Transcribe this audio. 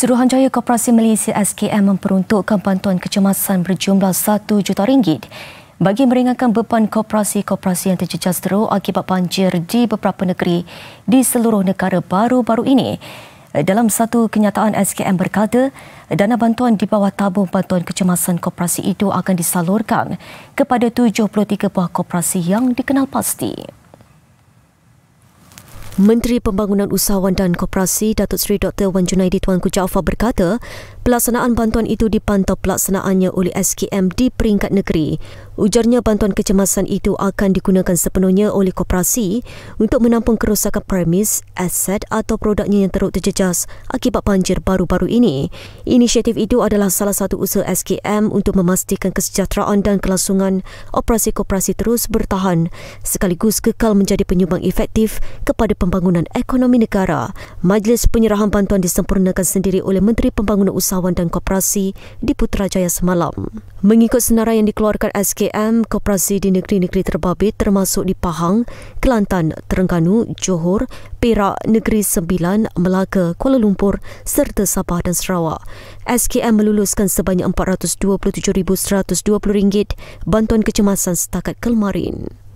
Suruhanjaya Koperasi Malaysia SKM memperuntukkan bantuan kecemasan berjumlah RM1 juta ringgit bagi meringankan beban koperasi-koperasi yang terjejas teruk akibat banjir di beberapa negeri di seluruh negara baru-baru ini. Dalam satu kenyataan SKM berkata, dana bantuan di bawah tabung bantuan kecemasan koperasi itu akan disalurkan kepada 73 buah koperasi yang dikenal pasti. Menteri Pembangunan Usahawan dan Koperasi Datuk Seri Dr. Wan Junaidi Tuan Kujaofa berkata, pelaksanaan bantuan itu dipantau pelaksanaannya oleh SKM di peringkat negeri. Ujarnya bantuan kecemasan itu akan digunakan sepenuhnya oleh koperasi untuk menampung kerosakan premis, aset atau produknya yang teruk terjejas akibat banjir baru-baru ini. Inisiatif itu adalah salah satu usaha SKM untuk memastikan kesejahteraan dan kelangsungan operasi koperasi terus bertahan sekaligus kekal menjadi penyumbang efektif kepada pembangunan ekonomi negara. Majlis penyerahan bantuan disempurnakan sendiri oleh Menteri Pembangunan Usaha usahawan dan koperasi di Putrajaya semalam. Mengikut senarai yang dikeluarkan SKM, koperasi di negeri-negeri terbabit termasuk di Pahang, Kelantan, Terengganu, Johor, Perak, Negeri Sembilan, Melaka, Kuala Lumpur serta Sabah dan Sarawak. SKM meluluskan sebanyak RM427,120 bantuan kecemasan setakat kelmarin.